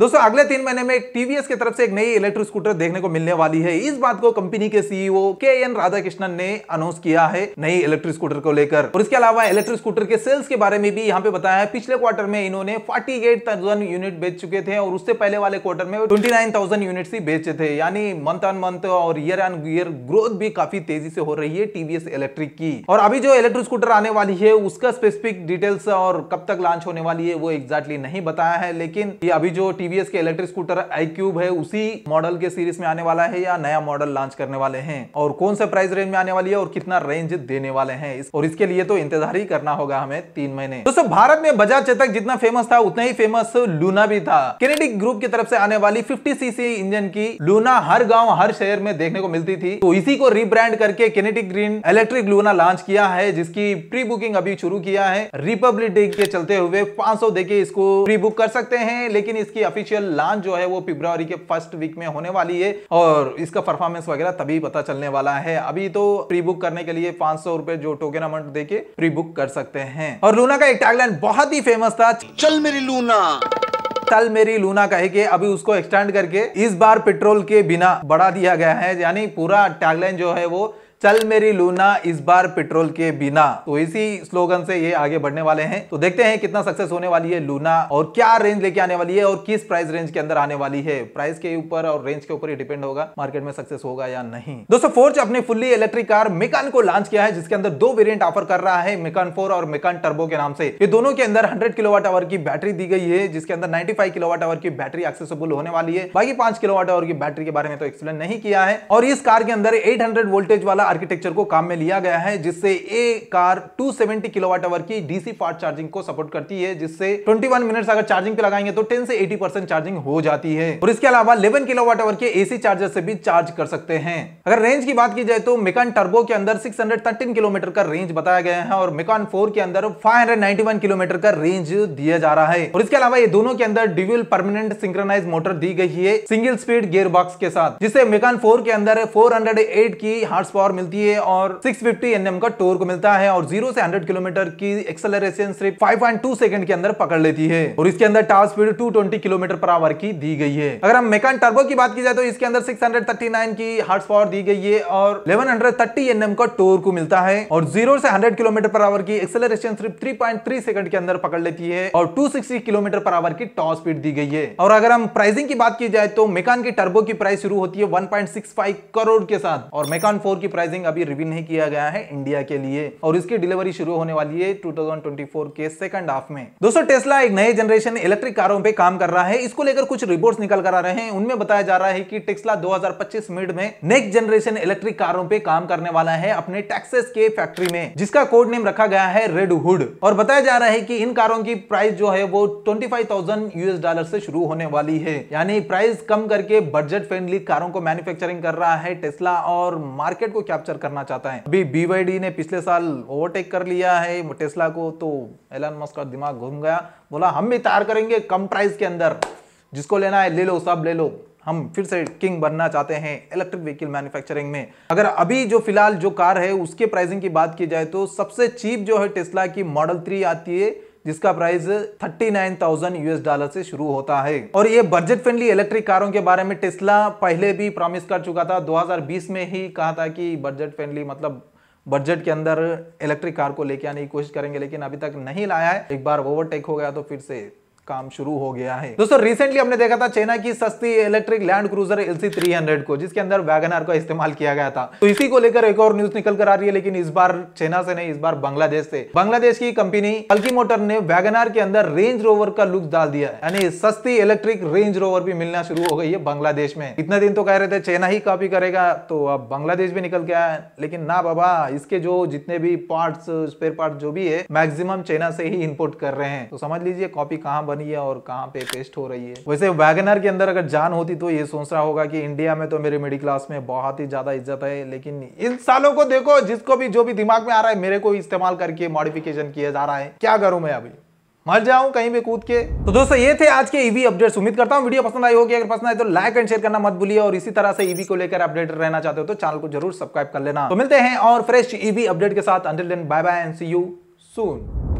दोस्तों अगले तीन महीने में टीवीएस की तरफ से एक नई इलेक्ट्रिक स्कूटर देखने को मिलने वाली है इस बात को कंपनी के सीईओ के एन राधाकृष्णन ने अनाउंस किया है नई इलेक्ट्रिक स्कूटर को लेकर और इसके अलावा इलेक्ट्रिक स्कूटर के सेल्स के बारे में भी यहाँ पे बताया है पिछले क्वार्टर में इन्होंने फोर्टी यूनिट बेच चुके थे और उससे पहले वाले क्वार्टर में ट्वेंटी यूनिट ही बेचे थे यानी मंथ ऑन मंथ और ईयर ऑन ईयर ग्रोथ भी काफी तेजी से हो रही है टीवीएस इलेक्ट्रिक की और अभी जो इलेक्ट्रिक स्कूटर आने वाली है उसका स्पेसिफिक डिटेल्स और कब तक लॉन्च होने वाली है वो एक्जैक्टली नहीं बताया है लेकिन अभी जो टीवीएस के इलेक्ट्रिक स्कूटर आई क्यूब है उसी मॉडल के सीरीज में आने वाला है या नया मॉडल लॉन्च करने वाले हैं और कौन सा प्राइस रेंज में आने वाली है और कितना रेंज देने वाले हैं और इसके लिए तो इंतजार ही करना होगा हमें तीन महीने दोस्तों भारत में बजाज चेतक जितना फेमस था उतना ही फेमस लूना भी था केनेडिक ग्रुप की तरफ से आने वाली फिफ्टी सीसी इंजन की लूना हर गाँव हर शहर में देखने को मिलती थी तो इसी को रिब्रांड करके Kinetic Green electric Luna launch किया है जिसकी प्री बुकिंग अभी शुरू किया है रिपब्लिक डे के चलते हुए पांच सौ इसको प्री बुक कर सकते हैं लेकिन इसकी ऑफिशियल लॉन्च जो है वो फिब्रवरी के फर्स्ट वीक में होने वाली है और इसका परफॉर्मेंस वगैरह तभी पता चलने वाला है अभी तो प्री बुक करने के लिए पांच सौ रुपए जो टोकन अमाउंट देके प्री बुक कर सकते हैं और लूना का एक टैगलाइन बहुत ही फेमस था चल मेरी लूना चल मेरी लूना कहे के अभी उसको एक्सटेंड करके इस बार पेट्रोल के बिना बढ़ा दिया गया है यानी पूरा टैगलाइन जो है वो चल मेरी लूना इस बार पेट्रोल के बिना तो इसी स्लोगन से ये आगे बढ़ने वाले हैं तो देखते हैं कितना सक्सेस होने वाली है लूना और क्या रेंज लेके आने वाली है और किस प्राइस रेंज के अंदर आने वाली है प्राइस के ऊपर और रेंज के ऊपर ही डिपेंड होगा मार्केट में सक्सेस होगा या नहीं दोस्तों फोर्च अपने फुल्ली इलेक्ट्रिक कार मेकान को लॉन्च किया है जिसके अंदर दो वेरियंट ऑफर कर रहा है मेकान फोर और मेकान टर्बो के नाम से ये दोनों के अंदर हंड्रेड किलोवाट आवर की बैटरी दी गई है जिसके अंदर नाइन्टी फाइव किलोवाट आवर की बैटरी एक्सेसिबल होने वाली है बाकी पांच किलोवाट आवर की बैटरी के बारे में तो एक्सप्लेन नहीं किया है और इस कार के अंदर एट हंड्रेड वोल्टेज वाला आर्किटेक्चर को काम में लिया गया है जिससे ए कार 270 सेवेंटी किलोवाट आवर की डीसी फास्ट चार्जिंग को सपोर्ट करती है जिससे 21 मिनट्स अगर चार्जिंग पे लगाएंगे तो 10 से 80 परसेंट चार्जिंग हो जाती है और इसके अलावा 11 किलोवाट आवर के एसी चार्जर से भी चार्ज कर सकते हैं अगर रेंज की बात की जाए तो मेकान टर्बो के अंदर सिक्स किलोमीटर का रेंज बताया गया है और मेकान फोर के अंदर फाइव किलोमीटर का रेंज दिया जा रहा है और इसके अलावा ये दोनों के अंदर ड्यूल परमानेंट सिंक्रोनाइज मोटर दी गई है सिंगल स्पीड गेयर बॉक्स के साथ जिससे मेकान फोर के अंदर फोर की हार्स पावर मिलती है और 650 फिफ्टी का टोर को मिलता है और जीरो से हंड्रेड किलोमीटर की एक्सेलरेशन सिर्फ 5.2 सेकंड के अंदर पकड़ लेती है और इसके अंदर top speed 220 kilometre per hour की दी गई है अगर हम मेकान टर्बो की बात की जाए तो इसके अंदर 639 की हार्ट पावर दी गई है और 1130 एनएम का टोर को मिलता है और जीरो से हंड्रेड किलोमीटर पर आवर की एक्सेलरेशन सिर्फ थ्री सेकंड के अंदर पकड़ लेती है और 260 किलोमीटर पर आवर की टॉप स्पीड दी गई है और अगर हम प्राइसिंग की बात की जाए तो मेकान की टर्बो की प्राइस शुरू होती है 1.65 करोड़ के साथ और मेकान 4 की प्राइस प्राइसिंग अभी रिव्यू नहीं किया गया है इंडिया के लिए और इसकी डिलीवरी शुरू होने वाली है 2024 के सेकंड हाफ में दोस्तों टेस्ला एक नए जनरेशन इलेक्ट्रिक कारों पे काम कर रहा है इसको लेकर कुछ रिपोर्ट निकल कर आ रहे हैं उनमें बताया जा रहा है की टेस्ला दो मिड में नेक्स्ट जनरेशन इलेक्ट्रिक कारों पे काम करने वाला है अपने टेक्सेस के फैक्ट्री में जिसका कोड नेम रखा गया है रेड हुड और बताया जा रहा है की इन कारों की प्राइस जो है वो ट्वेंटी यूएस डॉलर से शुरू होने वाली है यानी प्राइस कम करके बजट फ्रेंडली कारों को मैन्युफैक्चरिंग कर रहा है टेस्ला और मार्केट को क्या कैप्चर करना चाहता है अभी बीवाईडी ने पिछले साल ओवरटेक कर लिया है टेस्ला को तो एलन मस्क का दिमाग घूम गया बोला हम भी तैयार करेंगे कम प्राइस के अंदर जिसको लेना है ले लो सब ले लो हम फिर से किंग बनना चाहते हैं इलेक्ट्रिक व्हीकल मैन्युफैक्चरिंग में अगर अभी जो फिलहाल जो कार है उसके प्राइसिंग की बात की जाए तो सबसे चीप जो है टेस्ला की मॉडल थ्री आती है जिसका प्राइस 39,000 यूएस डॉलर से शुरू होता है और ये बजट फ्रेंडली इलेक्ट्रिक कारों के बारे में टेस्ला पहले भी प्रॉमिस कर चुका था 2020 में ही कहा था कि बजट फ्रेंडली मतलब बजट के अंदर इलेक्ट्रिक कार को लेके आने की कोशिश करेंगे लेकिन अभी तक नहीं लाया है एक बार ओवरटेक हो गया तो फिर से काम शुरू हो गया है दोस्तों रिसेंटली हमने देखा था चाइना की सस्ती इलेक्ट्रिक लैंड क्रूजर एलसी 300 को जिसके अंदर वैगनर का इस्तेमाल किया गया था तो इसी को लेकर एक और न्यूज निकल कर आ रही है लेकिन इस बार चाइना से नहीं इस बार बांग्लादेश से बांग्लादेश की कंपनी अल्की मोटर ने आर के अंदर रेंज रोवर का लुक डाल दिया है यानी सस्ती इलेक्ट्रिक रेंज रोवर भी मिलना शुरू हो गई है बांग्लादेश में इतने दिन तो कह रहे थे चाइना ही कॉपी करेगा तो अब बांग्लादेश भी निकल के आया लेकिन ना बाबा इसके जो जितने भी पार्ट स्पेयर पार्ट जो भी है मैक्सिमम चाइना से ही इम्पोर्ट कर रहे हैं तो समझ लीजिए कॉपी कहाँ बनी है और कहाँ पे पेस्ट हो रही है वैसे वैगनर के अंदर अगर जान होती तो ये सोच रहा होगा कि इंडिया में तो मेरे मिडिल क्लास में बहुत ही ज्यादा इज्जत है लेकिन इन सालों को देखो जिसको भी जो भी दिमाग में आ रहा है मेरे को इस्तेमाल करके मॉडिफिकेशन किया जा रहा है क्या करूं मैं अभी मर जाऊं कहीं भी कूद के तो दोस्तों ये थे आज के ईवी e अपडेट्स उम्मीद करता हूं वीडियो पसंद आई होगी अगर पसंद आए तो लाइक एंड शेयर करना मत भूलिए और इसी तरह से ईवी e को लेकर अपडेट रहना चाहते हो तो चैनल को जरूर सब्सक्राइब कर लेना तो मिलते हैं और फ्रेश ईवी अपडेट के साथ until bye bye and see you soon